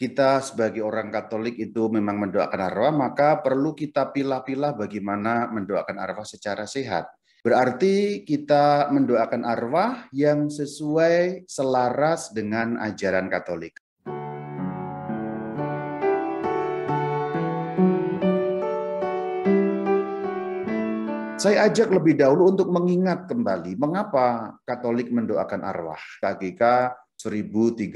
kita sebagai orang Katolik itu memang mendoakan arwah, maka perlu kita pilah-pilah bagaimana mendoakan arwah secara sehat. Berarti kita mendoakan arwah yang sesuai selaras dengan ajaran Katolik. Saya ajak lebih dahulu untuk mengingat kembali mengapa Katolik mendoakan arwah. KGK 1032.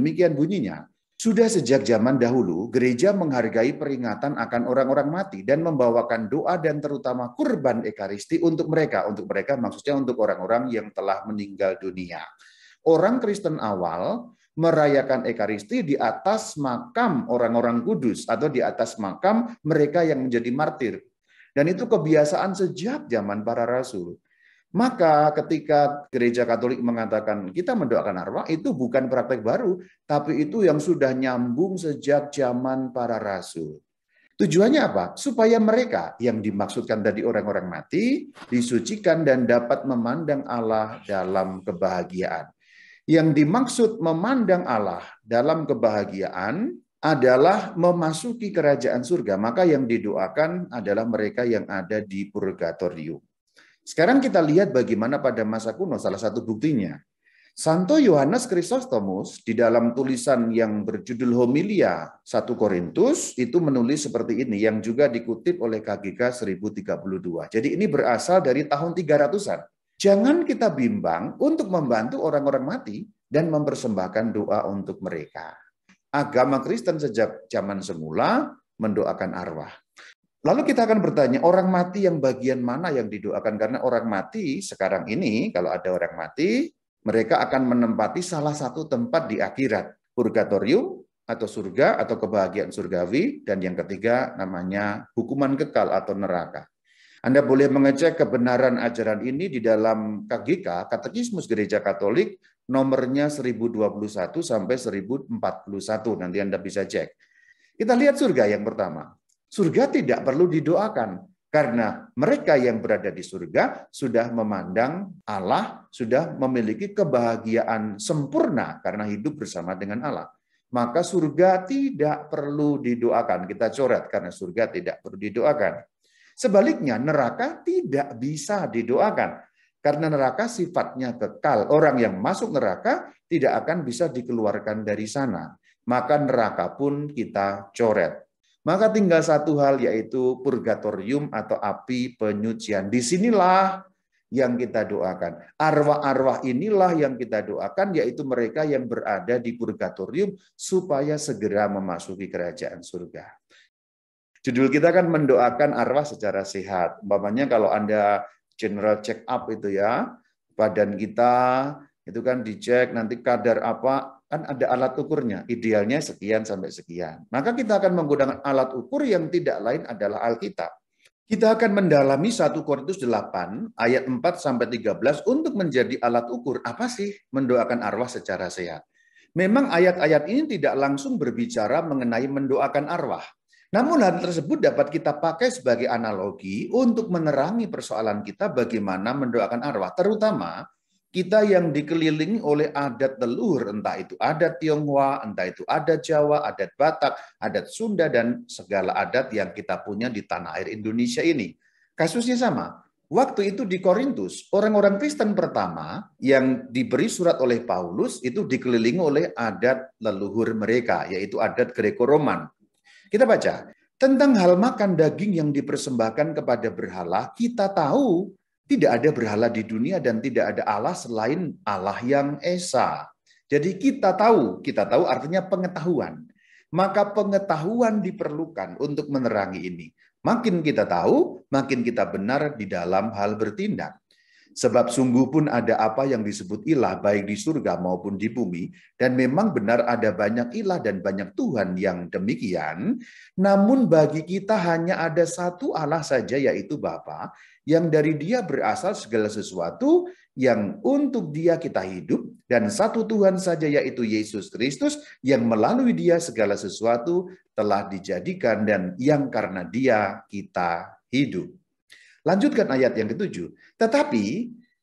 Demikian bunyinya. Sudah sejak zaman dahulu, gereja menghargai peringatan akan orang-orang mati dan membawakan doa dan terutama kurban ekaristi untuk mereka. Untuk mereka maksudnya untuk orang-orang yang telah meninggal dunia. Orang Kristen awal merayakan ekaristi di atas makam orang-orang kudus atau di atas makam mereka yang menjadi martir. Dan itu kebiasaan sejak zaman para rasul. Maka ketika gereja Katolik mengatakan kita mendoakan arwah itu bukan praktek baru, tapi itu yang sudah nyambung sejak zaman para rasul. Tujuannya apa? Supaya mereka yang dimaksudkan dari orang-orang mati disucikan dan dapat memandang Allah dalam kebahagiaan. Yang dimaksud memandang Allah dalam kebahagiaan adalah memasuki kerajaan surga. Maka yang didoakan adalah mereka yang ada di purgatorium. Sekarang kita lihat bagaimana pada masa kuno salah satu buktinya. Santo Yohanes Krisostomus di dalam tulisan yang berjudul Homilia 1 Korintus itu menulis seperti ini yang juga dikutip oleh KGK 1032. Jadi ini berasal dari tahun 300-an. Jangan kita bimbang untuk membantu orang-orang mati dan mempersembahkan doa untuk mereka. Agama Kristen sejak zaman semula mendoakan arwah. Lalu kita akan bertanya, orang mati yang bagian mana yang didoakan? Karena orang mati sekarang ini, kalau ada orang mati, mereka akan menempati salah satu tempat di akhirat, purgatorium atau surga atau kebahagiaan surgawi, dan yang ketiga namanya hukuman kekal atau neraka. Anda boleh mengecek kebenaran ajaran ini di dalam KGK, Katekismus Gereja Katolik, nomornya 1021 sampai 1041. Nanti Anda bisa cek. Kita lihat surga yang pertama. Surga tidak perlu didoakan karena mereka yang berada di surga sudah memandang Allah, sudah memiliki kebahagiaan sempurna karena hidup bersama dengan Allah. Maka surga tidak perlu didoakan. Kita coret karena surga tidak perlu didoakan. Sebaliknya neraka tidak bisa didoakan. Karena neraka sifatnya kekal. Orang yang masuk neraka tidak akan bisa dikeluarkan dari sana. Maka neraka pun kita coret. Maka tinggal satu hal yaitu purgatorium atau api penyucian. Disinilah yang kita doakan. Arwah-arwah inilah yang kita doakan, yaitu mereka yang berada di purgatorium supaya segera memasuki kerajaan surga. Judul kita kan mendoakan arwah secara sehat. Umpamanya kalau Anda general check up itu ya, badan kita itu kan dicek nanti kadar apa kan ada alat ukurnya, idealnya sekian sampai sekian. Maka kita akan menggunakan alat ukur yang tidak lain adalah Alkitab. Kita akan mendalami 1 Korintus 8 ayat 4 sampai 13 untuk menjadi alat ukur apa sih mendoakan arwah secara sehat. Memang ayat-ayat ini tidak langsung berbicara mengenai mendoakan arwah. Namun hal tersebut dapat kita pakai sebagai analogi untuk menerangi persoalan kita bagaimana mendoakan arwah, terutama kita yang dikelilingi oleh adat telur, entah itu adat Tionghoa, entah itu adat Jawa, adat Batak, adat Sunda, dan segala adat yang kita punya di tanah air Indonesia ini. Kasusnya sama. Waktu itu di Korintus, orang-orang Kristen pertama yang diberi surat oleh Paulus itu dikelilingi oleh adat leluhur mereka, yaitu adat greco roman Kita baca, tentang hal makan daging yang dipersembahkan kepada berhala, kita tahu tidak ada berhala di dunia dan tidak ada Allah selain Allah yang esa. Jadi kita tahu, kita tahu artinya pengetahuan. Maka pengetahuan diperlukan untuk menerangi ini. Makin kita tahu, makin kita benar di dalam hal bertindak. Sebab sungguh pun ada apa yang disebut ilah baik di surga maupun di bumi. Dan memang benar ada banyak ilah dan banyak Tuhan yang demikian. Namun bagi kita hanya ada satu Allah saja yaitu Bapa yang dari dia berasal segala sesuatu yang untuk dia kita hidup dan satu Tuhan saja yaitu Yesus Kristus yang melalui dia segala sesuatu telah dijadikan dan yang karena dia kita hidup. Lanjutkan ayat yang ketujuh. Tetapi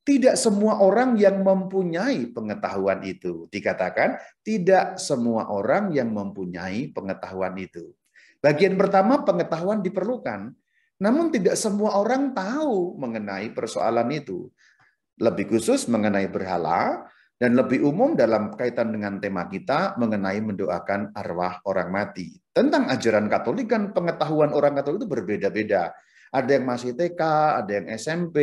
tidak semua orang yang mempunyai pengetahuan itu. Dikatakan tidak semua orang yang mempunyai pengetahuan itu. Bagian pertama pengetahuan diperlukan, namun tidak semua orang tahu mengenai persoalan itu. Lebih khusus mengenai berhala dan lebih umum dalam kaitan dengan tema kita mengenai mendoakan arwah orang mati. Tentang ajaran Katolik kan pengetahuan orang Katolik itu berbeda-beda ada yang masih TK, ada yang SMP,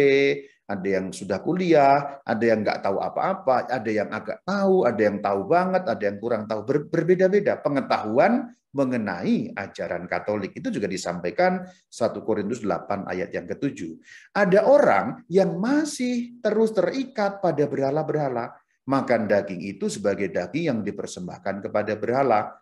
ada yang sudah kuliah, ada yang nggak tahu apa-apa, ada yang agak tahu, ada yang tahu banget, ada yang kurang tahu. Ber Berbeda-beda pengetahuan mengenai ajaran Katolik. Itu juga disampaikan 1 Korintus 8 ayat yang ketujuh. Ada orang yang masih terus terikat pada berhala-berhala. Makan daging itu sebagai daging yang dipersembahkan kepada berhala.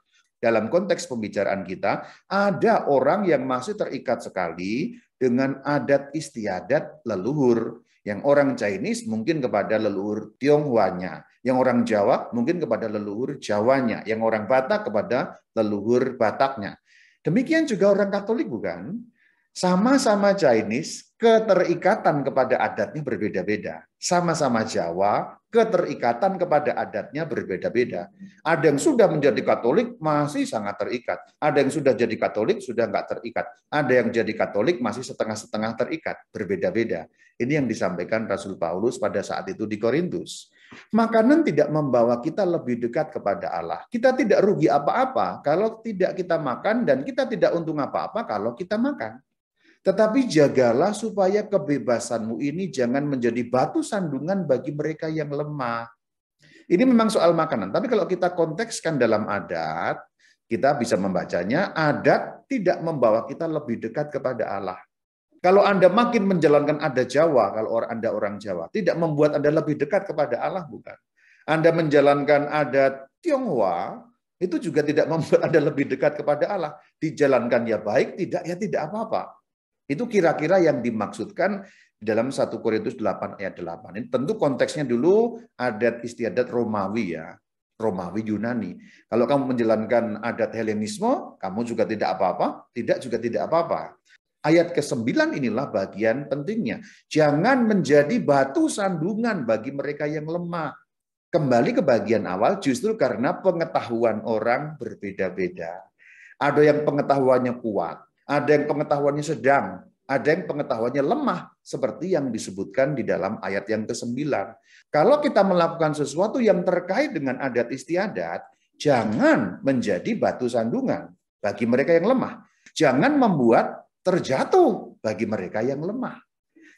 Dalam konteks pembicaraan kita, ada orang yang masih terikat sekali dengan adat istiadat leluhur. Yang orang Chinese mungkin kepada leluhur Tionghoanya. Yang orang Jawa mungkin kepada leluhur Jawanya. Yang orang Batak kepada leluhur Bataknya. Demikian juga orang Katolik bukan? Sama-sama Chinese, keterikatan kepada adatnya berbeda-beda. Sama-sama Jawa, keterikatan kepada adatnya berbeda-beda. Ada yang sudah menjadi Katolik masih sangat terikat. Ada yang sudah jadi Katolik sudah nggak terikat. Ada yang jadi Katolik masih setengah-setengah terikat. Berbeda-beda. Ini yang disampaikan Rasul Paulus pada saat itu di Korintus. Makanan tidak membawa kita lebih dekat kepada Allah. Kita tidak rugi apa-apa kalau tidak kita makan dan kita tidak untung apa-apa kalau kita makan. Tetapi jagalah supaya kebebasanmu ini jangan menjadi batu sandungan bagi mereka yang lemah. Ini memang soal makanan, tapi kalau kita kontekskan dalam adat, kita bisa membacanya adat tidak membawa kita lebih dekat kepada Allah. Kalau Anda makin menjalankan adat Jawa, kalau Anda orang Jawa, tidak membuat Anda lebih dekat kepada Allah, bukan? Anda menjalankan adat Tionghoa, itu juga tidak membuat Anda lebih dekat kepada Allah. Dijalankan ya baik, tidak ya tidak apa-apa. Itu kira-kira yang dimaksudkan dalam 1 Korintus 8 ayat 8. Ini tentu konteksnya dulu adat istiadat Romawi ya. Romawi Yunani. Kalau kamu menjalankan adat Helenisme, kamu juga tidak apa-apa, tidak juga tidak apa-apa. Ayat ke-9 inilah bagian pentingnya. Jangan menjadi batu sandungan bagi mereka yang lemah. Kembali ke bagian awal justru karena pengetahuan orang berbeda-beda. Ada yang pengetahuannya kuat, ada yang pengetahuannya sedang, ada yang pengetahuannya lemah, seperti yang disebutkan di dalam ayat yang ke-9. Kalau kita melakukan sesuatu yang terkait dengan adat istiadat, jangan menjadi batu sandungan bagi mereka yang lemah. Jangan membuat terjatuh bagi mereka yang lemah.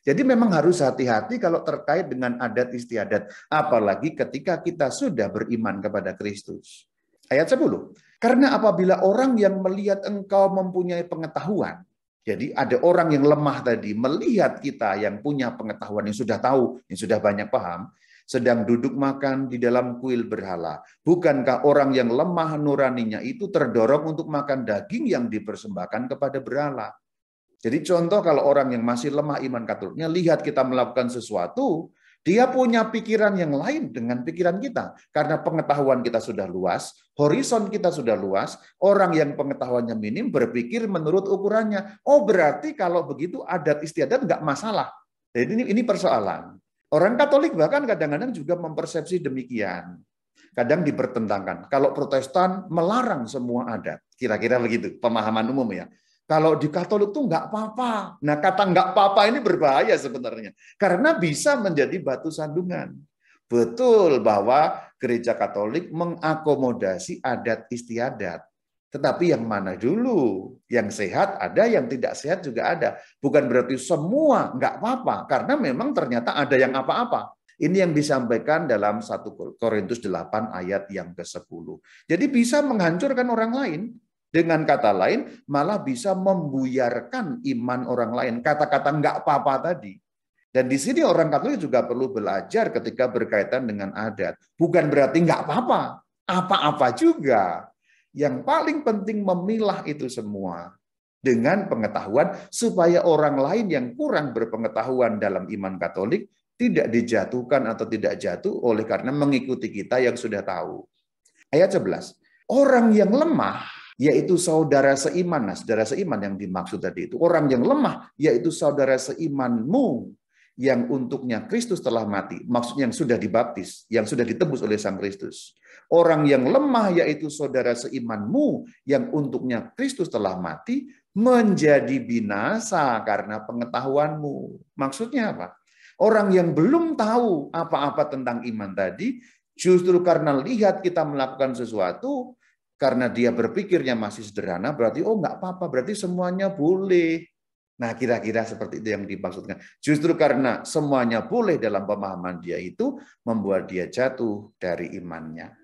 Jadi memang harus hati-hati kalau terkait dengan adat istiadat, apalagi ketika kita sudah beriman kepada Kristus. Ayat 10. Karena apabila orang yang melihat engkau mempunyai pengetahuan, jadi ada orang yang lemah tadi melihat kita yang punya pengetahuan yang sudah tahu, yang sudah banyak paham, sedang duduk makan di dalam kuil berhala. Bukankah orang yang lemah nuraninya itu terdorong untuk makan daging yang dipersembahkan kepada berhala? Jadi contoh kalau orang yang masih lemah iman katoliknya lihat kita melakukan sesuatu, dia punya pikiran yang lain dengan pikiran kita. Karena pengetahuan kita sudah luas, horizon kita sudah luas, orang yang pengetahuannya minim berpikir menurut ukurannya. Oh berarti kalau begitu adat istiadat nggak masalah. Jadi ini, ini persoalan. Orang Katolik bahkan kadang-kadang juga mempersepsi demikian. Kadang dipertentangkan. Kalau protestan melarang semua adat. Kira-kira begitu, pemahaman umum ya. Kalau di Katolik tuh nggak apa-apa. Nah kata nggak apa-apa ini berbahaya sebenarnya. Karena bisa menjadi batu sandungan. Betul bahwa gereja Katolik mengakomodasi adat istiadat. Tetapi yang mana dulu? Yang sehat ada, yang tidak sehat juga ada. Bukan berarti semua nggak apa-apa. Karena memang ternyata ada yang apa-apa. Ini yang disampaikan dalam 1 Korintus 8 ayat yang ke-10. Jadi bisa menghancurkan orang lain dengan kata lain, malah bisa membuyarkan iman orang lain. Kata-kata nggak apa-apa tadi. Dan di sini orang Katolik juga perlu belajar ketika berkaitan dengan adat. Bukan berarti nggak apa-apa, apa-apa juga. Yang paling penting memilah itu semua dengan pengetahuan supaya orang lain yang kurang berpengetahuan dalam iman Katolik tidak dijatuhkan atau tidak jatuh oleh karena mengikuti kita yang sudah tahu. Ayat 11. Orang yang lemah yaitu saudara seiman. Nah, saudara seiman yang dimaksud tadi itu orang yang lemah, yaitu saudara seimanmu yang untuknya Kristus telah mati, maksudnya yang sudah dibaptis, yang sudah ditebus oleh Sang Kristus. Orang yang lemah yaitu saudara seimanmu yang untuknya Kristus telah mati menjadi binasa karena pengetahuanmu. Maksudnya apa? Orang yang belum tahu apa-apa tentang iman tadi, justru karena lihat kita melakukan sesuatu, karena dia berpikirnya masih sederhana, berarti oh nggak apa-apa, berarti semuanya boleh. Nah kira-kira seperti itu yang dimaksudkan. Justru karena semuanya boleh dalam pemahaman dia itu, membuat dia jatuh dari imannya.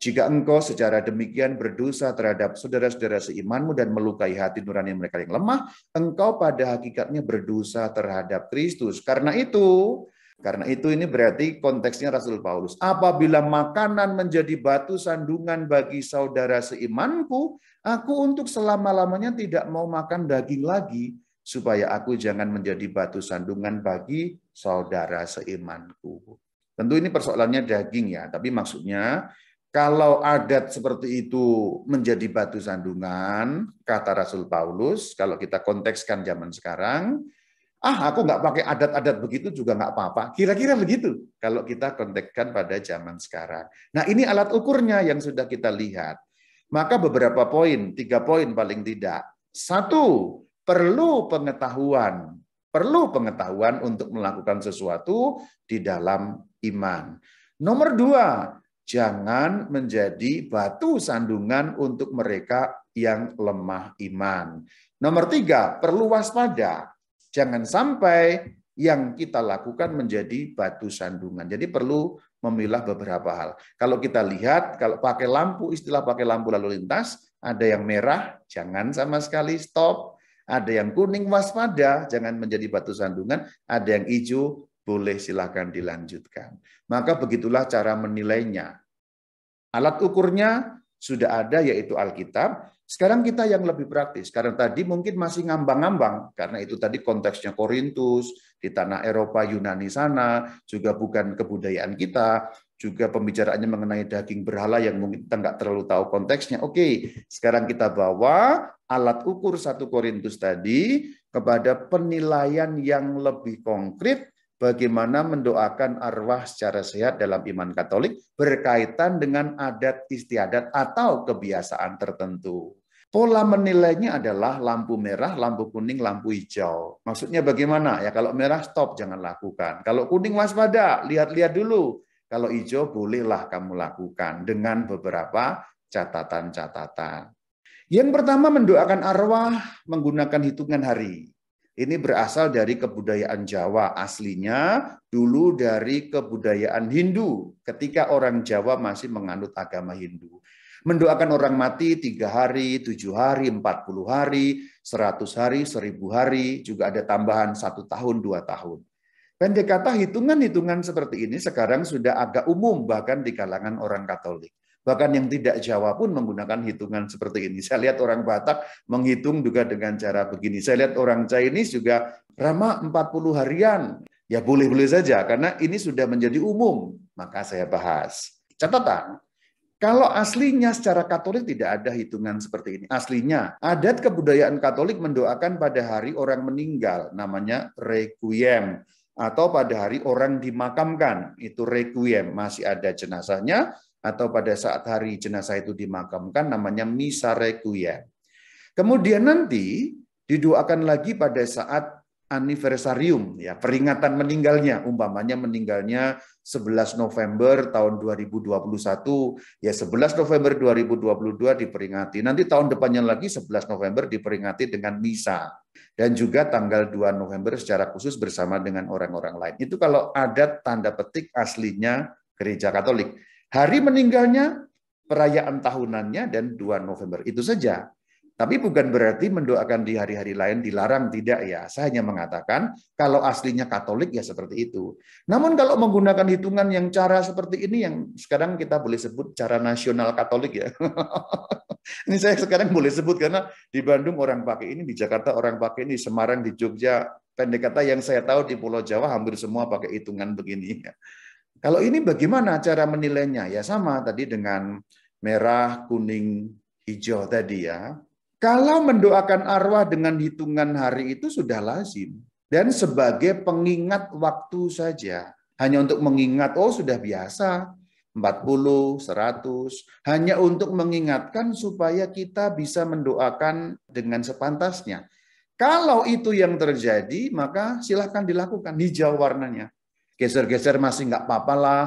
Jika engkau secara demikian berdosa terhadap saudara-saudara seimanmu dan melukai hati nurani mereka yang lemah, engkau pada hakikatnya berdosa terhadap Kristus. Karena itu, karena itu ini berarti konteksnya Rasul Paulus. Apabila makanan menjadi batu sandungan bagi saudara seimanku, aku untuk selama-lamanya tidak mau makan daging lagi, supaya aku jangan menjadi batu sandungan bagi saudara seimanku. Tentu ini persoalannya daging ya, tapi maksudnya kalau adat seperti itu menjadi batu sandungan, kata Rasul Paulus, kalau kita kontekskan zaman sekarang, ah aku nggak pakai adat-adat begitu juga nggak apa-apa. Kira-kira begitu kalau kita kontekkan pada zaman sekarang. Nah ini alat ukurnya yang sudah kita lihat. Maka beberapa poin, tiga poin paling tidak. Satu, perlu pengetahuan. Perlu pengetahuan untuk melakukan sesuatu di dalam iman. Nomor dua, jangan menjadi batu sandungan untuk mereka yang lemah iman. Nomor tiga, perlu waspada Jangan sampai yang kita lakukan menjadi batu sandungan. Jadi perlu memilah beberapa hal. Kalau kita lihat, kalau pakai lampu, istilah pakai lampu lalu lintas, ada yang merah, jangan sama sekali stop. Ada yang kuning, waspada, jangan menjadi batu sandungan. Ada yang hijau, boleh silahkan dilanjutkan. Maka begitulah cara menilainya. Alat ukurnya sudah ada yaitu Alkitab, sekarang kita yang lebih praktis, karena tadi mungkin masih ngambang-ngambang, karena itu tadi konteksnya Korintus, di tanah Eropa Yunani sana, juga bukan kebudayaan kita, juga pembicaraannya mengenai daging berhala yang mungkin kita nggak terlalu tahu konteksnya. Oke, sekarang kita bawa alat ukur satu Korintus tadi kepada penilaian yang lebih konkret bagaimana mendoakan arwah secara sehat dalam iman Katolik berkaitan dengan adat istiadat atau kebiasaan tertentu. Pola menilainya adalah lampu merah, lampu kuning, lampu hijau. Maksudnya bagaimana? Ya kalau merah stop jangan lakukan. Kalau kuning waspada, lihat-lihat dulu. Kalau hijau bolehlah kamu lakukan dengan beberapa catatan-catatan. Yang pertama mendoakan arwah menggunakan hitungan hari. Ini berasal dari kebudayaan Jawa aslinya, dulu dari kebudayaan Hindu ketika orang Jawa masih menganut agama Hindu. Mendoakan orang mati tiga hari, tujuh hari, empat puluh hari, seratus hari, seribu hari, juga ada tambahan satu tahun, dua tahun. Pendek kata hitungan-hitungan seperti ini sekarang sudah agak umum bahkan di kalangan orang Katolik. Bahkan yang tidak Jawa pun menggunakan hitungan seperti ini. Saya lihat orang Batak menghitung juga dengan cara begini. Saya lihat orang Chinese juga ramah 40 harian. Ya boleh-boleh saja karena ini sudah menjadi umum. Maka saya bahas. Catatan, kalau aslinya secara Katolik tidak ada hitungan seperti ini. Aslinya, adat kebudayaan Katolik mendoakan pada hari orang meninggal, namanya requiem. Atau pada hari orang dimakamkan, itu requiem. Masih ada jenazahnya, atau pada saat hari jenazah itu dimakamkan namanya misa requiem. Kemudian nanti didoakan lagi pada saat anniversarium ya peringatan meninggalnya umpamanya meninggalnya 11 November tahun 2021 ya 11 November 2022 diperingati nanti tahun depannya lagi 11 November diperingati dengan misa dan juga tanggal 2 November secara khusus bersama dengan orang-orang lain itu kalau adat tanda petik aslinya gereja Katolik Hari meninggalnya, perayaan tahunannya, dan 2 November. Itu saja. Tapi bukan berarti mendoakan di hari-hari lain dilarang, tidak ya. Saya hanya mengatakan kalau aslinya Katolik ya seperti itu. Namun kalau menggunakan hitungan yang cara seperti ini yang sekarang kita boleh sebut cara nasional Katolik ya. ini saya sekarang boleh sebut karena di Bandung orang pakai ini, di Jakarta orang pakai ini, Semarang, di Jogja, pendek kata yang saya tahu di Pulau Jawa hampir semua pakai hitungan begini. Kalau ini bagaimana cara menilainya? Ya sama tadi dengan merah, kuning, hijau tadi ya. Kalau mendoakan arwah dengan hitungan hari itu sudah lazim dan sebagai pengingat waktu saja. Hanya untuk mengingat oh sudah biasa 40, 100, hanya untuk mengingatkan supaya kita bisa mendoakan dengan sepantasnya. Kalau itu yang terjadi, maka silahkan dilakukan hijau warnanya. Geser-geser masih nggak apa-apa lah.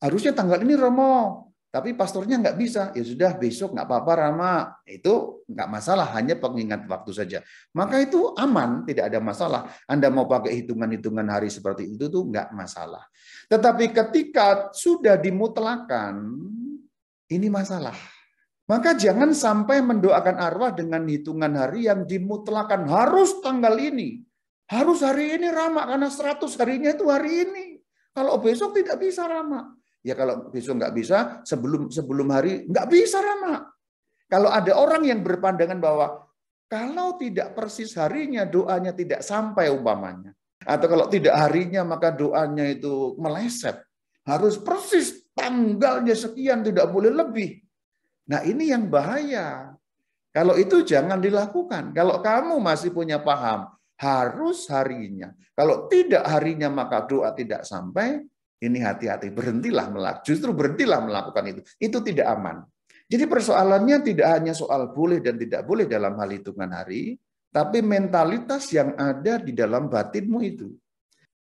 Harusnya tanggal ini Romo, tapi pastornya nggak bisa. Ya sudah besok nggak apa-apa Rama. Itu nggak masalah, hanya pengingat waktu saja. Maka itu aman, tidak ada masalah. Anda mau pakai hitungan-hitungan hari seperti itu tuh nggak masalah. Tetapi ketika sudah dimutlakan, ini masalah. Maka jangan sampai mendoakan arwah dengan hitungan hari yang dimutlakan harus tanggal ini. Harus hari ini ramah karena 100 harinya itu hari ini. Kalau besok tidak bisa ramah. Ya kalau besok nggak bisa, sebelum sebelum hari nggak bisa ramah. Kalau ada orang yang berpandangan bahwa kalau tidak persis harinya doanya tidak sampai umpamanya. Atau kalau tidak harinya maka doanya itu meleset. Harus persis tanggalnya sekian tidak boleh lebih. Nah ini yang bahaya. Kalau itu jangan dilakukan. Kalau kamu masih punya paham, harus harinya. Kalau tidak harinya maka doa tidak sampai. Ini hati-hati, berhentilah melakukan. Justru berhentilah melakukan itu. Itu tidak aman. Jadi persoalannya tidak hanya soal boleh dan tidak boleh dalam hal hitungan hari, tapi mentalitas yang ada di dalam batinmu itu.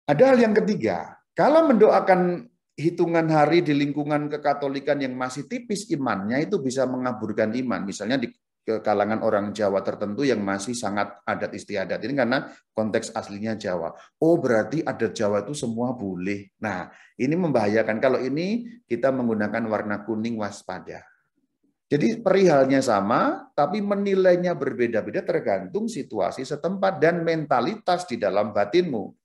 Ada hal yang ketiga, kalau mendoakan hitungan hari di lingkungan kekatolikan yang masih tipis imannya itu bisa mengaburkan iman. Misalnya di ke kalangan orang Jawa tertentu yang masih sangat adat istiadat. Ini karena konteks aslinya Jawa. Oh, berarti adat Jawa itu semua boleh. Nah, ini membahayakan. Kalau ini kita menggunakan warna kuning waspada. Jadi perihalnya sama, tapi menilainya berbeda-beda tergantung situasi setempat dan mentalitas di dalam batinmu.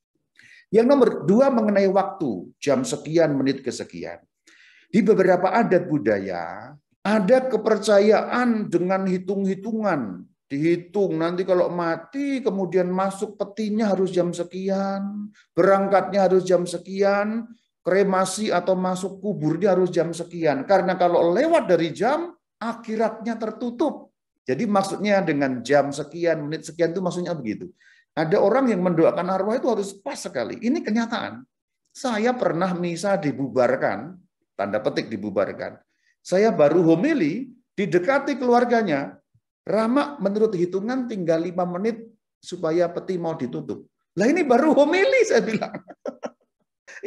Yang nomor dua mengenai waktu, jam sekian, menit kesekian. Di beberapa adat budaya, ada kepercayaan dengan hitung-hitungan. Dihitung nanti kalau mati kemudian masuk petinya harus jam sekian, berangkatnya harus jam sekian, kremasi atau masuk kuburnya harus jam sekian. Karena kalau lewat dari jam, akhiratnya tertutup. Jadi maksudnya dengan jam sekian, menit sekian itu maksudnya begitu. Ada orang yang mendoakan arwah itu harus pas sekali. Ini kenyataan. Saya pernah misa dibubarkan, tanda petik dibubarkan. Saya baru homili, didekati keluarganya. Rama menurut hitungan tinggal lima menit supaya peti mau ditutup. Lah ini baru homili saya bilang.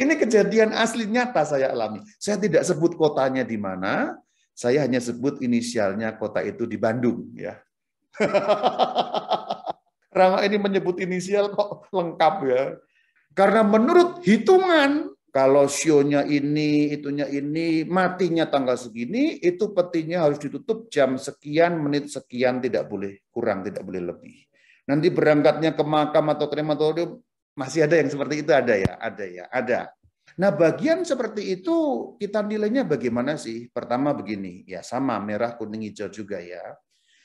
ini kejadian asli nyata saya alami. Saya tidak sebut kotanya di mana, saya hanya sebut inisialnya kota itu di Bandung ya. Rama ini menyebut inisial kok lengkap ya. Karena menurut hitungan kalau sionya ini, itunya ini, matinya tanggal segini, itu petinya harus ditutup jam sekian, menit sekian, tidak boleh kurang, tidak boleh lebih. Nanti berangkatnya ke makam atau krematorium, masih ada yang seperti itu, ada ya, ada ya, ada. Nah bagian seperti itu kita nilainya bagaimana sih? Pertama begini, ya sama merah, kuning, hijau juga ya.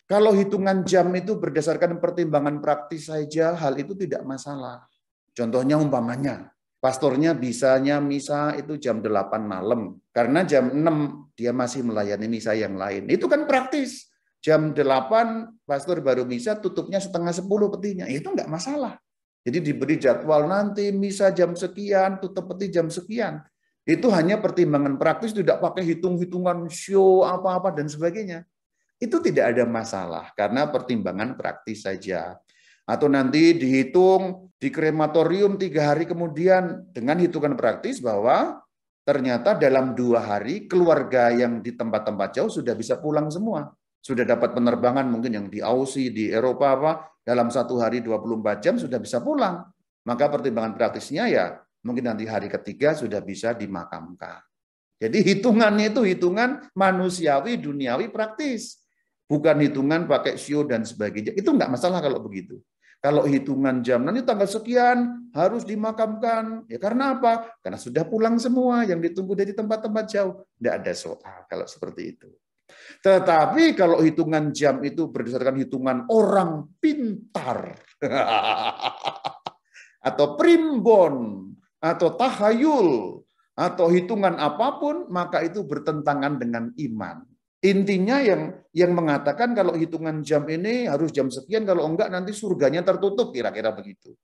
Kalau hitungan jam itu berdasarkan pertimbangan praktis saja, hal itu tidak masalah. Contohnya umpamanya, pastornya bisanya misa itu jam 8 malam. Karena jam 6 dia masih melayani misa yang lain. Itu kan praktis. Jam 8 pastor baru misa tutupnya setengah 10 petinya. Itu enggak masalah. Jadi diberi jadwal nanti misa jam sekian, tutup peti jam sekian. Itu hanya pertimbangan praktis, tidak pakai hitung-hitungan show apa-apa dan sebagainya. Itu tidak ada masalah karena pertimbangan praktis saja. Atau nanti dihitung di krematorium tiga hari kemudian dengan hitungan praktis bahwa ternyata dalam dua hari keluarga yang di tempat-tempat jauh sudah bisa pulang semua. Sudah dapat penerbangan mungkin yang di Aussie, di Eropa, apa dalam satu hari 24 jam sudah bisa pulang. Maka pertimbangan praktisnya ya mungkin nanti hari ketiga sudah bisa dimakamkan. Jadi hitungannya itu hitungan manusiawi, duniawi, praktis bukan hitungan pakai sio dan sebagainya. Itu enggak masalah kalau begitu. Kalau hitungan jam nanti tanggal sekian harus dimakamkan. Ya karena apa? Karena sudah pulang semua yang ditunggu dari tempat-tempat jauh. Tidak ada soal kalau seperti itu. Tetapi kalau hitungan jam itu berdasarkan hitungan orang pintar atau primbon atau tahayul atau hitungan apapun maka itu bertentangan dengan iman. Intinya yang yang mengatakan kalau hitungan jam ini harus jam sekian, kalau enggak nanti surganya tertutup kira-kira begitu.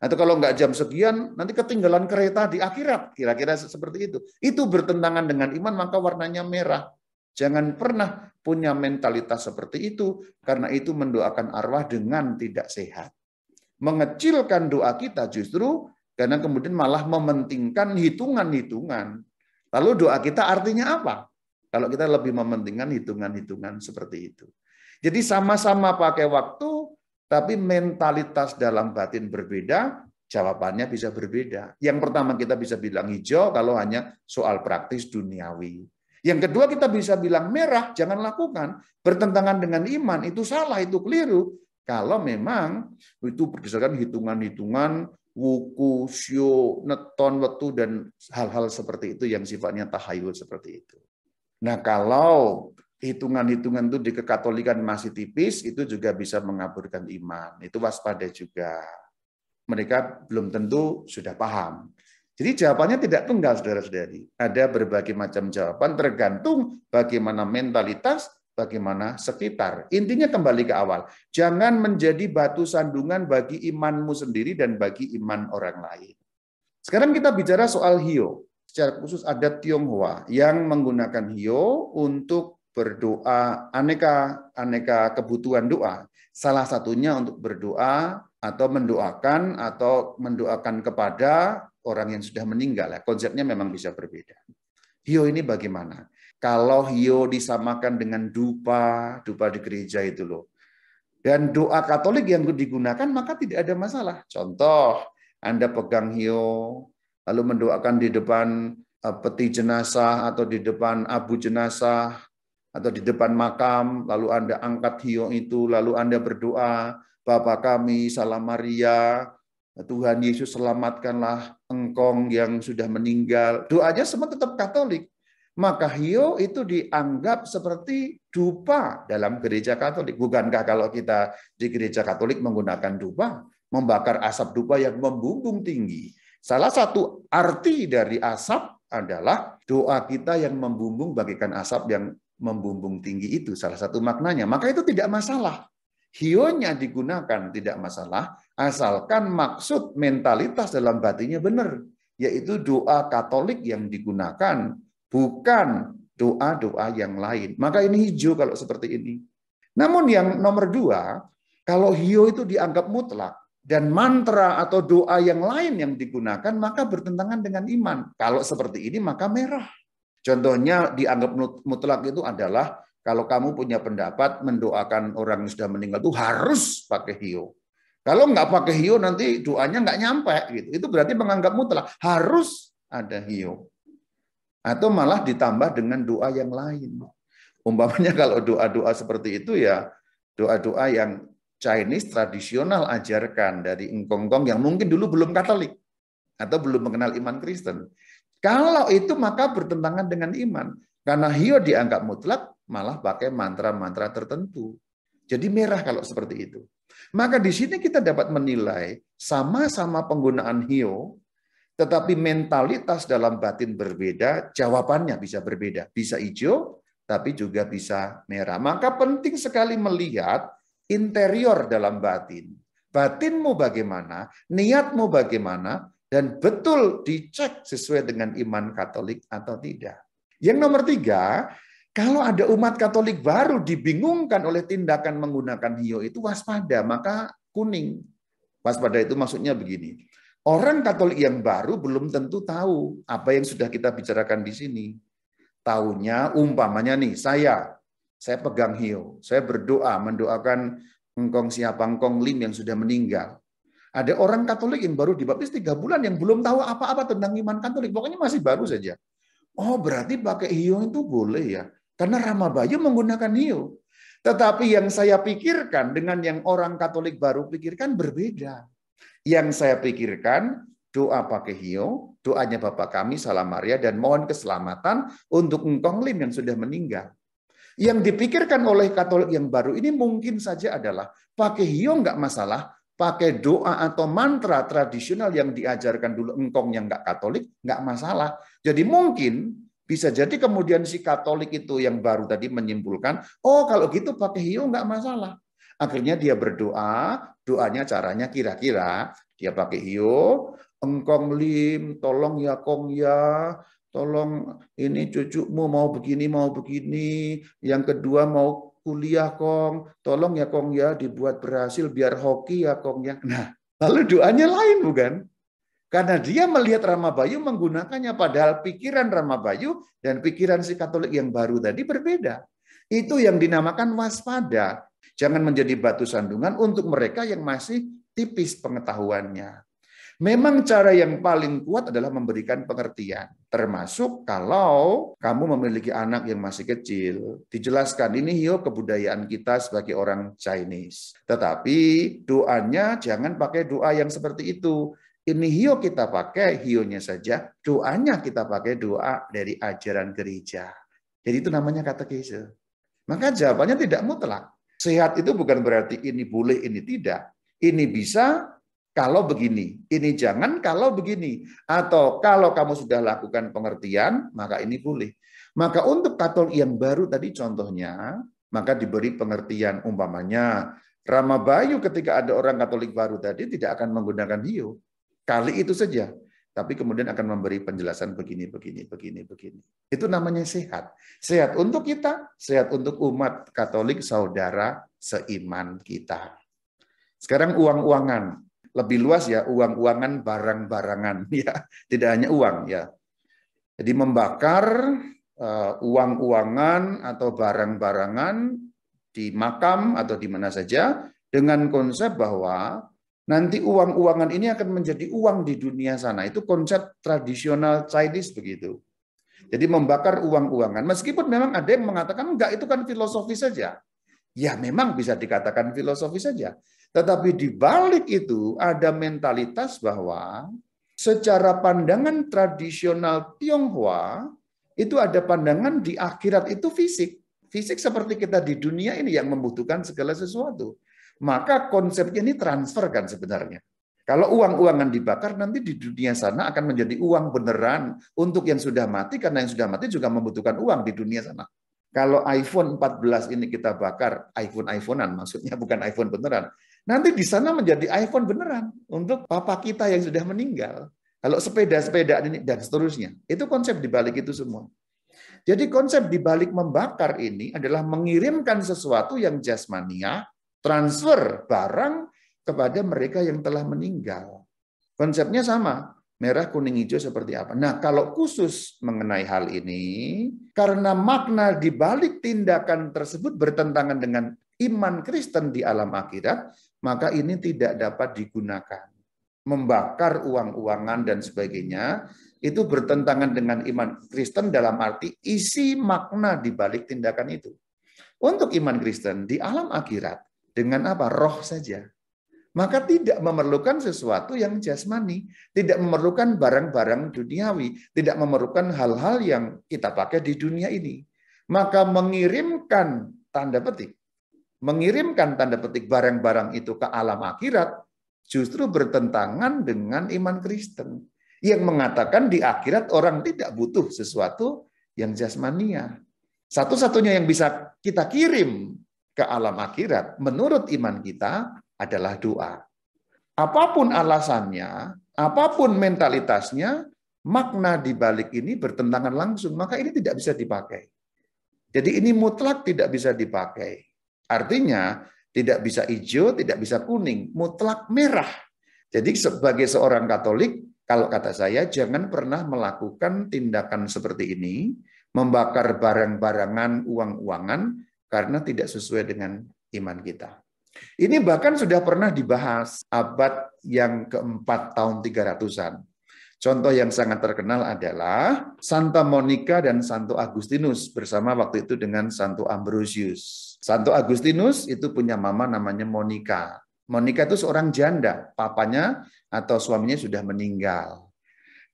Atau kalau enggak jam sekian, nanti ketinggalan kereta di akhirat, kira-kira seperti itu. Itu bertentangan dengan iman, maka warnanya merah. Jangan pernah punya mentalitas seperti itu, karena itu mendoakan arwah dengan tidak sehat. Mengecilkan doa kita justru karena kemudian malah mementingkan hitungan-hitungan. Lalu doa kita artinya apa? Kalau kita lebih mementingkan hitungan-hitungan seperti itu. Jadi sama-sama pakai waktu, tapi mentalitas dalam batin berbeda, jawabannya bisa berbeda. Yang pertama kita bisa bilang hijau kalau hanya soal praktis duniawi. Yang kedua kita bisa bilang merah, jangan lakukan. Bertentangan dengan iman, itu salah, itu keliru. Kalau memang itu berdasarkan hitungan-hitungan wuku, syo, neton, wetu, dan hal-hal seperti itu yang sifatnya tahayul seperti itu. Nah, kalau hitungan-hitungan itu di kekatolikan masih tipis, itu juga bisa mengaburkan iman. Itu waspada juga. Mereka belum tentu sudah paham. Jadi jawabannya tidak tunggal, saudara-saudari. Ada berbagai macam jawaban tergantung bagaimana mentalitas, bagaimana sekitar. Intinya kembali ke awal. Jangan menjadi batu sandungan bagi imanmu sendiri dan bagi iman orang lain. Sekarang kita bicara soal Hio secara khusus adat Tionghoa yang menggunakan hio untuk berdoa aneka aneka kebutuhan doa. Salah satunya untuk berdoa atau mendoakan atau mendoakan kepada orang yang sudah meninggal. Konsepnya memang bisa berbeda. Hio ini bagaimana? Kalau hio disamakan dengan dupa, dupa di gereja itu loh. Dan doa Katolik yang digunakan maka tidak ada masalah. Contoh, Anda pegang hio, lalu mendoakan di depan uh, peti jenazah atau di depan abu jenazah atau di depan makam, lalu Anda angkat hio itu, lalu Anda berdoa, Bapa kami, salam Maria, Tuhan Yesus selamatkanlah engkong yang sudah meninggal. Doanya semua tetap Katolik. Maka hio itu dianggap seperti dupa dalam gereja Katolik. Bukankah kalau kita di gereja Katolik menggunakan dupa, membakar asap dupa yang membumbung tinggi. Salah satu arti dari asap adalah doa kita yang membumbung bagikan asap yang membumbung tinggi itu salah satu maknanya. Maka itu tidak masalah. Hionya digunakan tidak masalah asalkan maksud mentalitas dalam batinnya benar yaitu doa Katolik yang digunakan bukan doa-doa yang lain. Maka ini hijau kalau seperti ini. Namun yang nomor dua, kalau hio itu dianggap mutlak, dan mantra atau doa yang lain yang digunakan maka bertentangan dengan iman. Kalau seperti ini maka merah. Contohnya dianggap mutlak itu adalah kalau kamu punya pendapat mendoakan orang yang sudah meninggal itu harus pakai hiu. Kalau nggak pakai hiu nanti doanya nggak nyampe gitu. Itu berarti menganggap mutlak harus ada hiu. Atau malah ditambah dengan doa yang lain. Umpamanya kalau doa-doa seperti itu ya doa-doa yang Chinese tradisional ajarkan dari Ngkongkong yang mungkin dulu belum Katolik atau belum mengenal iman Kristen. Kalau itu maka bertentangan dengan iman. Karena hiyo dianggap mutlak, malah pakai mantra-mantra tertentu. Jadi merah kalau seperti itu. Maka di sini kita dapat menilai sama-sama penggunaan hiyo, tetapi mentalitas dalam batin berbeda, jawabannya bisa berbeda. Bisa hijau, tapi juga bisa merah. Maka penting sekali melihat interior dalam batin. Batinmu bagaimana, niatmu bagaimana, dan betul dicek sesuai dengan iman Katolik atau tidak. Yang nomor tiga, kalau ada umat Katolik baru dibingungkan oleh tindakan menggunakan hio itu waspada, maka kuning. Waspada itu maksudnya begini. Orang Katolik yang baru belum tentu tahu apa yang sudah kita bicarakan di sini. Tahunya umpamanya nih, saya saya pegang hiu, saya berdoa mendoakan engkong siapa engkong lim yang sudah meninggal. Ada orang Katolik yang baru dibaptis tiga bulan yang belum tahu apa-apa tentang iman Katolik, pokoknya masih baru saja. Oh berarti pakai hiu itu boleh ya, karena Rama Bayu menggunakan hiu. Tetapi yang saya pikirkan dengan yang orang Katolik baru pikirkan berbeda. Yang saya pikirkan doa pakai hiu, doanya Bapak kami Salam Maria dan mohon keselamatan untuk engkong lim yang sudah meninggal. Yang dipikirkan oleh Katolik yang baru ini mungkin saja adalah pakai hiu nggak masalah, pakai doa atau mantra tradisional yang diajarkan dulu engkong yang nggak Katolik nggak masalah. Jadi mungkin bisa jadi kemudian si Katolik itu yang baru tadi menyimpulkan, oh kalau gitu pakai hiu nggak masalah. Akhirnya dia berdoa, doanya caranya kira-kira dia pakai hiu, engkong lim, tolong ya kong ya, Tolong ini cucumu mau begini, mau begini. Yang kedua mau kuliah, Kong. Tolong ya, Kong ya, dibuat berhasil biar hoki ya, Kong ya. Nah, lalu doanya lain bukan? Karena dia melihat Rama Bayu menggunakannya padahal pikiran Rama Bayu dan pikiran si Katolik yang baru tadi berbeda. Itu yang dinamakan waspada. Jangan menjadi batu sandungan untuk mereka yang masih tipis pengetahuannya. Memang cara yang paling kuat adalah memberikan pengertian. Termasuk kalau kamu memiliki anak yang masih kecil, dijelaskan ini hiu kebudayaan kita sebagai orang Chinese. Tetapi doanya jangan pakai doa yang seperti itu. Ini hiu kita pakai hionya saja, doanya kita pakai doa dari ajaran gereja. Jadi itu namanya kata katekese. Maka jawabannya tidak mutlak. Sehat itu bukan berarti ini boleh, ini tidak. Ini bisa, kalau begini, ini jangan kalau begini, atau kalau kamu sudah lakukan pengertian, maka ini boleh. Maka untuk Katolik yang baru tadi contohnya, maka diberi pengertian umpamanya Rama Bayu ketika ada orang Katolik baru tadi tidak akan menggunakan hiu. Kali itu saja. Tapi kemudian akan memberi penjelasan begini, begini, begini, begini. Itu namanya sehat. Sehat untuk kita, sehat untuk umat Katolik saudara seiman kita. Sekarang uang-uangan lebih luas ya uang-uangan barang-barangan ya tidak hanya uang ya jadi membakar uh, uang-uangan atau barang-barangan di makam atau di mana saja dengan konsep bahwa nanti uang-uangan ini akan menjadi uang di dunia sana itu konsep tradisional Chinese begitu jadi membakar uang-uangan meskipun memang ada yang mengatakan enggak itu kan filosofi saja ya memang bisa dikatakan filosofi saja. Tetapi di balik itu ada mentalitas bahwa secara pandangan tradisional Tionghoa itu ada pandangan di akhirat itu fisik. Fisik seperti kita di dunia ini yang membutuhkan segala sesuatu. Maka konsepnya ini transfer kan sebenarnya. Kalau uang-uangan dibakar nanti di dunia sana akan menjadi uang beneran untuk yang sudah mati karena yang sudah mati juga membutuhkan uang di dunia sana. Kalau iPhone 14 ini kita bakar, iPhone iPhonean maksudnya bukan iPhone beneran. Nanti di sana menjadi iPhone beneran untuk papa kita yang sudah meninggal. Kalau sepeda-sepeda ini dan seterusnya. Itu konsep di balik itu semua. Jadi konsep di balik membakar ini adalah mengirimkan sesuatu yang jasmania, transfer barang kepada mereka yang telah meninggal. Konsepnya sama, merah, kuning, hijau seperti apa. Nah, kalau khusus mengenai hal ini, karena makna di balik tindakan tersebut bertentangan dengan iman Kristen di alam akhirat, maka ini tidak dapat digunakan. Membakar uang-uangan dan sebagainya, itu bertentangan dengan iman Kristen dalam arti isi makna di balik tindakan itu. Untuk iman Kristen, di alam akhirat, dengan apa? Roh saja. Maka tidak memerlukan sesuatu yang jasmani, tidak memerlukan barang-barang duniawi, tidak memerlukan hal-hal yang kita pakai di dunia ini. Maka mengirimkan tanda petik mengirimkan tanda petik barang-barang itu ke alam akhirat justru bertentangan dengan iman Kristen yang mengatakan di akhirat orang tidak butuh sesuatu yang jasmania. Satu-satunya yang bisa kita kirim ke alam akhirat menurut iman kita adalah doa. Apapun alasannya, apapun mentalitasnya, makna di balik ini bertentangan langsung, maka ini tidak bisa dipakai. Jadi ini mutlak tidak bisa dipakai. Artinya tidak bisa hijau, tidak bisa kuning, mutlak merah. Jadi sebagai seorang Katolik, kalau kata saya jangan pernah melakukan tindakan seperti ini, membakar barang-barangan, uang-uangan karena tidak sesuai dengan iman kita. Ini bahkan sudah pernah dibahas abad yang keempat tahun 300-an. Contoh yang sangat terkenal adalah Santa Monica dan Santo Agustinus bersama waktu itu dengan Santo Ambrosius. Santo Agustinus itu punya mama namanya Monica. Monica itu seorang janda, papanya atau suaminya sudah meninggal.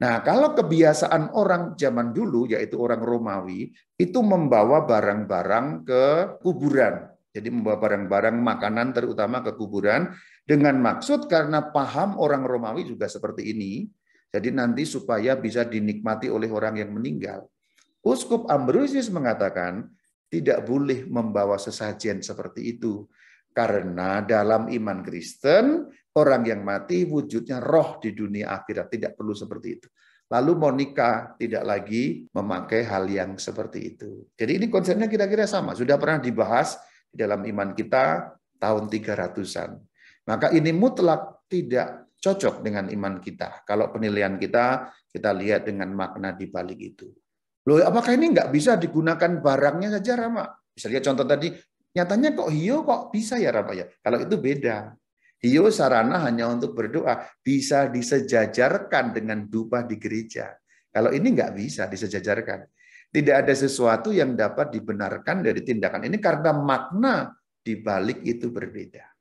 Nah, kalau kebiasaan orang zaman dulu yaitu orang Romawi itu membawa barang-barang ke kuburan. Jadi membawa barang-barang makanan terutama ke kuburan dengan maksud karena paham orang Romawi juga seperti ini. Jadi nanti supaya bisa dinikmati oleh orang yang meninggal. Uskup Ambrosius mengatakan tidak boleh membawa sesajen seperti itu. Karena dalam iman Kristen, orang yang mati wujudnya roh di dunia akhirat. Tidak perlu seperti itu. Lalu Monica tidak lagi memakai hal yang seperti itu. Jadi ini konsepnya kira-kira sama. Sudah pernah dibahas di dalam iman kita tahun 300-an. Maka ini mutlak tidak cocok dengan iman kita. Kalau penilaian kita, kita lihat dengan makna di balik itu. Loh, apakah ini nggak bisa digunakan barangnya saja, Rama? Bisa lihat contoh tadi, nyatanya kok hiyo kok bisa ya, Rama ya? Kalau itu beda. Hiyo sarana hanya untuk berdoa, bisa disejajarkan dengan dupa di gereja. Kalau ini nggak bisa disejajarkan. Tidak ada sesuatu yang dapat dibenarkan dari tindakan ini karena makna di balik itu berbeda.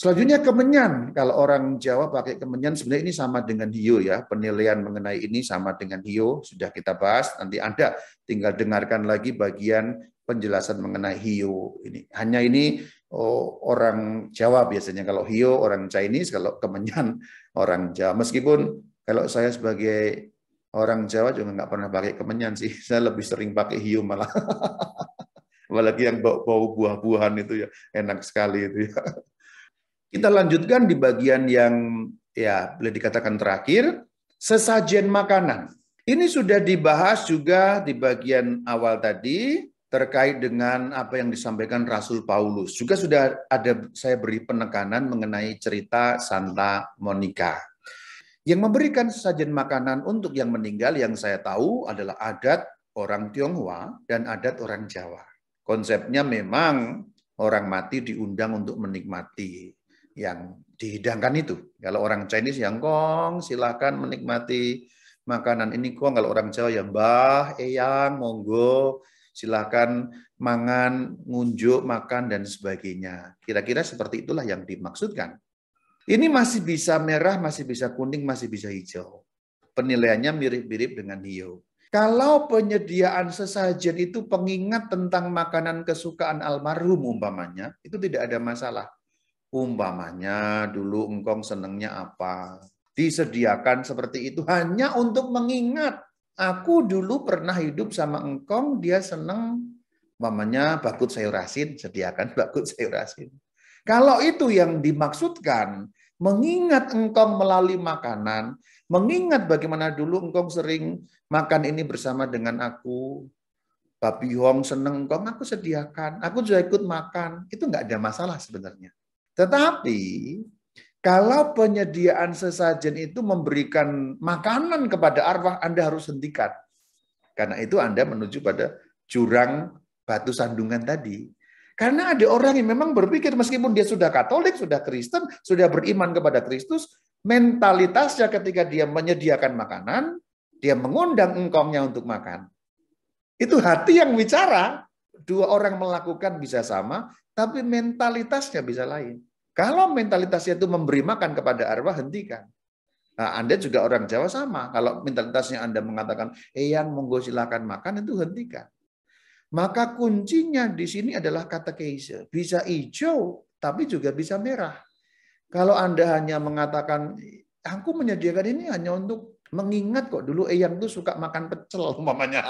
Selanjutnya kemenyan. Kalau orang Jawa pakai kemenyan, sebenarnya ini sama dengan hiu ya. Penilaian mengenai ini sama dengan hiu Sudah kita bahas, nanti Anda tinggal dengarkan lagi bagian penjelasan mengenai hiu ini. Hanya ini oh, orang Jawa biasanya. Kalau hiu orang Chinese, kalau kemenyan orang Jawa. Meskipun kalau saya sebagai orang Jawa juga nggak pernah pakai kemenyan sih. Saya lebih sering pakai hiu malah. Apalagi yang bau, bau buah-buahan itu ya enak sekali itu ya. Kita lanjutkan di bagian yang ya boleh dikatakan terakhir, sesajen makanan. Ini sudah dibahas juga di bagian awal tadi terkait dengan apa yang disampaikan Rasul Paulus. Juga sudah ada saya beri penekanan mengenai cerita Santa Monica. Yang memberikan sesajen makanan untuk yang meninggal yang saya tahu adalah adat orang Tionghoa dan adat orang Jawa. Konsepnya memang orang mati diundang untuk menikmati yang dihidangkan itu. Kalau orang Chinese yang kong, silakan menikmati makanan ini kong. Kalau orang Jawa yang bah eyang, monggo, silakan mangan, ngunjuk, makan, dan sebagainya. Kira-kira seperti itulah yang dimaksudkan. Ini masih bisa merah, masih bisa kuning, masih bisa hijau. Penilaiannya mirip-mirip dengan hiu. Kalau penyediaan sesajen itu pengingat tentang makanan kesukaan almarhum umpamanya, itu tidak ada masalah. Umpamanya dulu engkong senengnya apa? Disediakan seperti itu hanya untuk mengingat. Aku dulu pernah hidup sama engkong, dia seneng. Mamanya bakut sayur asin, sediakan bakut sayur asin. Kalau itu yang dimaksudkan, mengingat engkong melalui makanan, mengingat bagaimana dulu engkong sering makan ini bersama dengan aku, Babi Hong seneng engkong, aku sediakan. Aku juga ikut makan. Itu nggak ada masalah sebenarnya. Tetapi kalau penyediaan sesajen itu memberikan makanan kepada arwah, Anda harus hentikan. Karena itu Anda menuju pada jurang batu sandungan tadi. Karena ada orang yang memang berpikir meskipun dia sudah Katolik, sudah Kristen, sudah beriman kepada Kristus, mentalitasnya ketika dia menyediakan makanan, dia mengundang engkongnya untuk makan. Itu hati yang bicara. Dua orang melakukan bisa sama, tapi mentalitasnya bisa lain. Kalau mentalitasnya itu memberi makan kepada arwah, hentikan. Nah, anda juga orang Jawa sama. Kalau mentalitasnya Anda mengatakan, Eyang monggo silakan makan, itu hentikan. Maka kuncinya di sini adalah kata keise. Bisa hijau, tapi juga bisa merah. Kalau Anda hanya mengatakan, aku menyediakan ini hanya untuk mengingat kok dulu Eyang tuh suka makan pecel mamanya.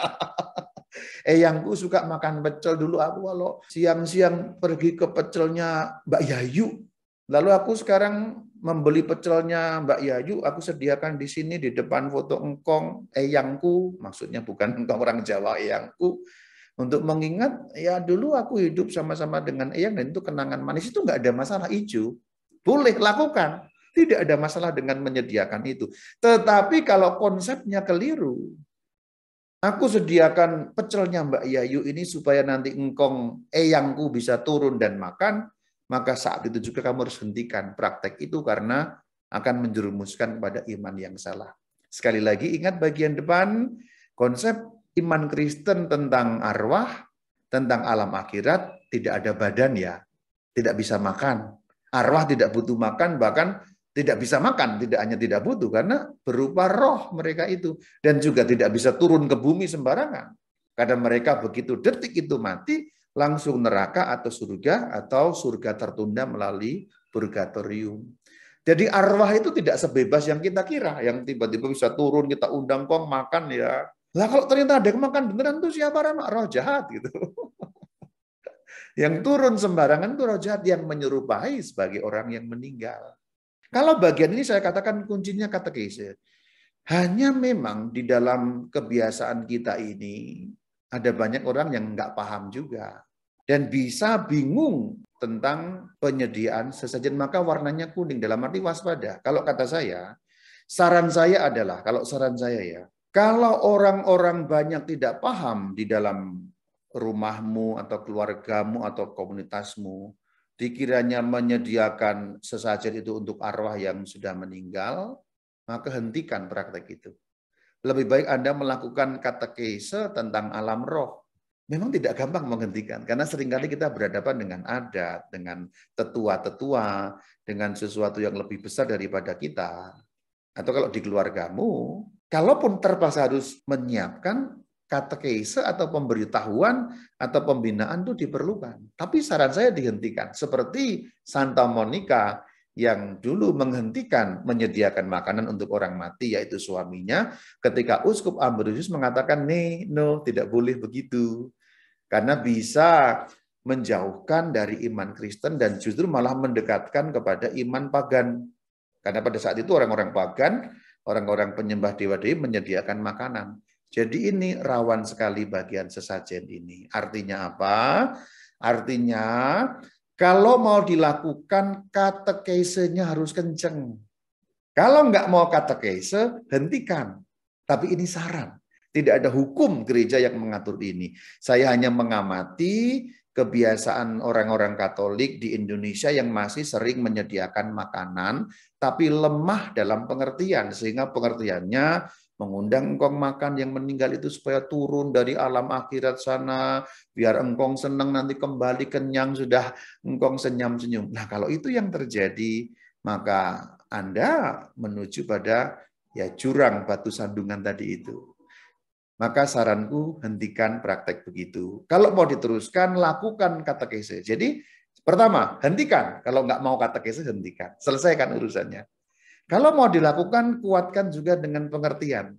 Eyangku suka makan pecel dulu aku kalau siang-siang pergi ke pecelnya Mbak Yayu Lalu aku sekarang membeli pecelnya Mbak Yayu, aku sediakan di sini di depan foto engkong eyangku, maksudnya bukan engkong orang Jawa eyangku, untuk mengingat ya dulu aku hidup sama-sama dengan eyang dan itu kenangan manis itu nggak ada masalah hijau, boleh lakukan, tidak ada masalah dengan menyediakan itu. Tetapi kalau konsepnya keliru, aku sediakan pecelnya Mbak Yayu ini supaya nanti engkong eyangku bisa turun dan makan, maka saat itu juga kamu harus hentikan praktek itu karena akan menjerumuskan kepada iman yang salah. Sekali lagi ingat bagian depan konsep iman Kristen tentang arwah, tentang alam akhirat tidak ada badan ya, tidak bisa makan. Arwah tidak butuh makan bahkan tidak bisa makan, tidak hanya tidak butuh karena berupa roh mereka itu dan juga tidak bisa turun ke bumi sembarangan. Karena mereka begitu detik itu mati, langsung neraka atau surga atau surga tertunda melalui purgatorium. Jadi arwah itu tidak sebebas yang kita kira, yang tiba-tiba bisa turun kita undang kong makan ya. Lah kalau ternyata ada yang makan beneran tuh siapa ramah roh jahat gitu. yang turun sembarangan tuh roh jahat yang menyerupai sebagai orang yang meninggal. Kalau bagian ini saya katakan kuncinya kata kisir. Hanya memang di dalam kebiasaan kita ini ada banyak orang yang nggak paham juga dan bisa bingung tentang penyediaan sesajen maka warnanya kuning dalam arti waspada. Kalau kata saya, saran saya adalah kalau saran saya ya, kalau orang-orang banyak tidak paham di dalam rumahmu atau keluargamu atau komunitasmu, dikiranya menyediakan sesajen itu untuk arwah yang sudah meninggal, maka hentikan praktek itu. Lebih baik Anda melakukan katekese tentang alam roh memang tidak gampang menghentikan karena seringkali kita berhadapan dengan adat, dengan tetua-tetua, dengan sesuatu yang lebih besar daripada kita. Atau kalau di keluargamu, kalaupun terpaksa harus menyiapkan katekese atau pemberitahuan atau pembinaan itu diperlukan. Tapi saran saya dihentikan. Seperti Santa Monica yang dulu menghentikan menyediakan makanan untuk orang mati, yaitu suaminya, ketika Uskup Ambrosius mengatakan, nih, no, tidak boleh begitu. Karena bisa menjauhkan dari iman Kristen dan justru malah mendekatkan kepada iman pagan. Karena pada saat itu orang-orang pagan, orang-orang penyembah dewa-dewi menyediakan makanan. Jadi ini rawan sekali bagian sesajen ini. Artinya apa? Artinya kalau mau dilakukan katekesenya harus kenceng. Kalau nggak mau katekese, hentikan. Tapi ini saran. Tidak ada hukum gereja yang mengatur ini. Saya hanya mengamati kebiasaan orang-orang Katolik di Indonesia yang masih sering menyediakan makanan, tapi lemah dalam pengertian, sehingga pengertiannya mengundang engkong makan yang meninggal itu supaya turun dari alam akhirat sana, biar engkong senang nanti kembali kenyang sudah engkong senyum-senyum. Nah kalau itu yang terjadi, maka Anda menuju pada ya jurang batu sandungan tadi itu. Maka saranku hentikan praktek begitu. Kalau mau diteruskan, lakukan katekese. Jadi pertama, hentikan. Kalau nggak mau katekese, hentikan. Selesaikan urusannya. Kalau mau dilakukan, kuatkan juga dengan pengertian.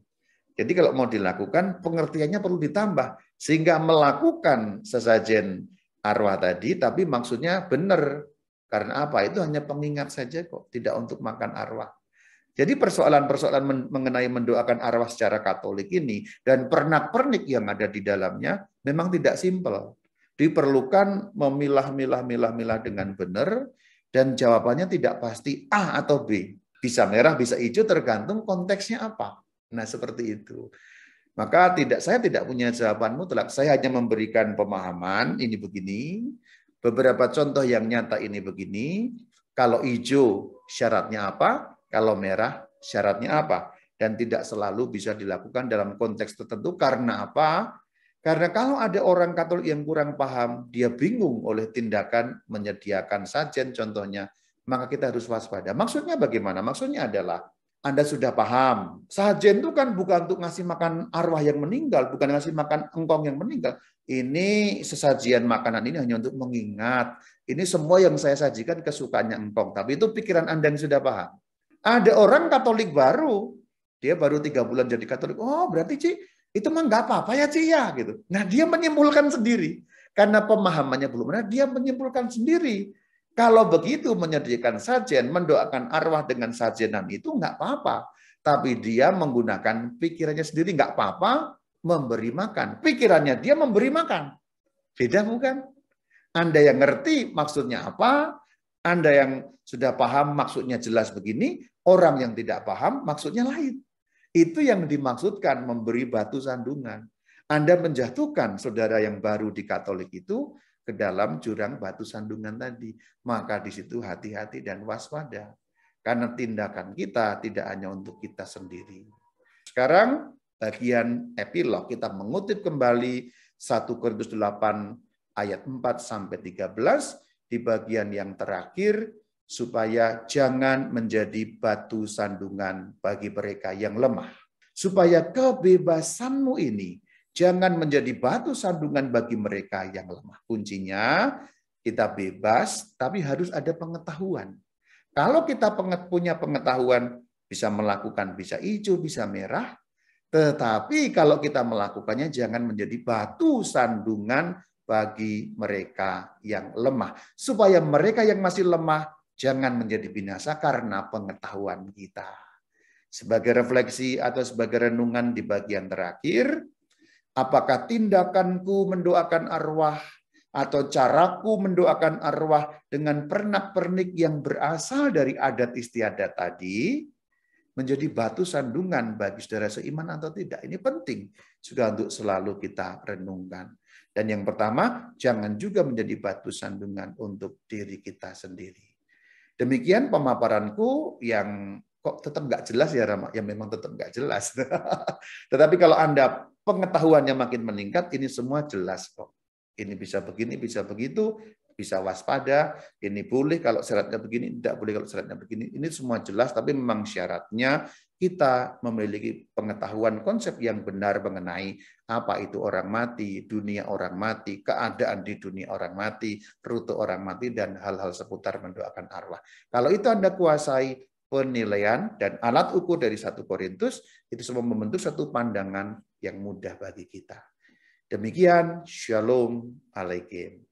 Jadi kalau mau dilakukan, pengertiannya perlu ditambah. Sehingga melakukan sesajen arwah tadi, tapi maksudnya benar. Karena apa? Itu hanya pengingat saja kok, tidak untuk makan arwah. Jadi persoalan-persoalan mengenai mendoakan arwah secara Katolik ini dan pernak-pernik yang ada di dalamnya memang tidak simpel. Diperlukan memilah-milah-milah-milah dengan benar dan jawabannya tidak pasti A atau B. Bisa merah, bisa hijau tergantung konteksnya apa. Nah, seperti itu. Maka tidak saya tidak punya jawaban mutlak. Saya hanya memberikan pemahaman ini begini, beberapa contoh yang nyata ini begini. Kalau hijau syaratnya apa? Kalau merah, syaratnya apa? Dan tidak selalu bisa dilakukan dalam konteks tertentu. Karena apa? Karena kalau ada orang Katolik yang kurang paham, dia bingung oleh tindakan menyediakan sajen contohnya, maka kita harus waspada. Maksudnya bagaimana? Maksudnya adalah anda sudah paham. Sajen itu kan bukan untuk ngasih makan arwah yang meninggal, bukan ngasih makan engkong yang meninggal. Ini sesajian makanan ini hanya untuk mengingat. Ini semua yang saya sajikan kesukaannya engkong. Tapi itu pikiran Anda yang sudah paham. Ada orang Katolik baru, dia baru tiga bulan jadi Katolik. Oh, berarti Ci, itu mah nggak apa-apa ya Ci ya gitu. Nah, dia menyimpulkan sendiri karena pemahamannya belum benar, dia menyimpulkan sendiri. Kalau begitu menyediakan sajian, mendoakan arwah dengan sajenan itu nggak apa-apa. Tapi dia menggunakan pikirannya sendiri nggak apa-apa memberi makan. Pikirannya dia memberi makan. Beda bukan? Anda yang ngerti maksudnya apa, Anda yang sudah paham maksudnya jelas begini, Orang yang tidak paham maksudnya lain. Itu yang dimaksudkan memberi batu sandungan. Anda menjatuhkan saudara yang baru di Katolik itu ke dalam jurang batu sandungan tadi. Maka di situ hati-hati dan waspada. Karena tindakan kita tidak hanya untuk kita sendiri. Sekarang bagian epilog kita mengutip kembali 1 Korintus 8 ayat 4 sampai 13 di bagian yang terakhir supaya jangan menjadi batu sandungan bagi mereka yang lemah. Supaya kebebasanmu ini jangan menjadi batu sandungan bagi mereka yang lemah. Kuncinya kita bebas tapi harus ada pengetahuan. Kalau kita punya pengetahuan bisa melakukan bisa hijau, bisa merah, tetapi kalau kita melakukannya jangan menjadi batu sandungan bagi mereka yang lemah. Supaya mereka yang masih lemah Jangan menjadi binasa karena pengetahuan kita. Sebagai refleksi atau sebagai renungan di bagian terakhir, apakah tindakanku mendoakan arwah atau caraku mendoakan arwah dengan pernak-pernik yang berasal dari adat istiadat tadi, menjadi batu sandungan bagi saudara seiman atau tidak. Ini penting sudah untuk selalu kita renungkan. Dan yang pertama, jangan juga menjadi batu sandungan untuk diri kita sendiri. Demikian pemaparanku yang kok tetap nggak jelas ya Rama? Ya memang tetap nggak jelas. Tetapi kalau Anda pengetahuannya makin meningkat, ini semua jelas kok. Ini bisa begini, bisa begitu, bisa waspada, ini boleh kalau syaratnya begini, tidak boleh kalau syaratnya begini. Ini semua jelas, tapi memang syaratnya kita memiliki pengetahuan konsep yang benar mengenai apa itu orang mati, dunia orang mati, keadaan di dunia orang mati, rute orang mati, dan hal-hal seputar mendoakan arwah. Kalau itu Anda kuasai penilaian dan alat ukur dari satu Korintus, itu semua membentuk satu pandangan yang mudah bagi kita. Demikian, Shalom Alaikum.